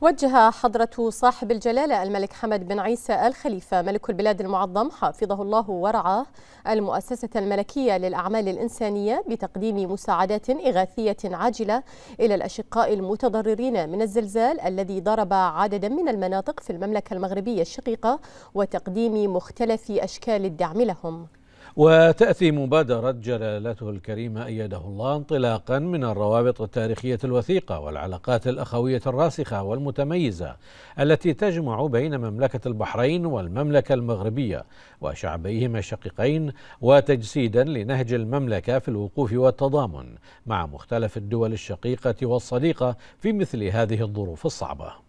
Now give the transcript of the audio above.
وجه حضرة صاحب الجلالة الملك حمد بن عيسى الخليفة ملك البلاد المعظم حافظه الله ورعاه المؤسسة الملكية للأعمال الإنسانية بتقديم مساعدات إغاثية عاجلة إلى الأشقاء المتضررين من الزلزال الذي ضرب عددا من المناطق في المملكة المغربية الشقيقة وتقديم مختلف أشكال الدعم لهم وتأتي مبادرة جلالته الكريمة أيده الله انطلاقا من الروابط التاريخية الوثيقة والعلاقات الأخوية الراسخة والمتميزة التي تجمع بين مملكة البحرين والمملكة المغربية وشعبيهما الشقيقين وتجسيدا لنهج المملكة في الوقوف والتضامن مع مختلف الدول الشقيقة والصديقة في مثل هذه الظروف الصعبة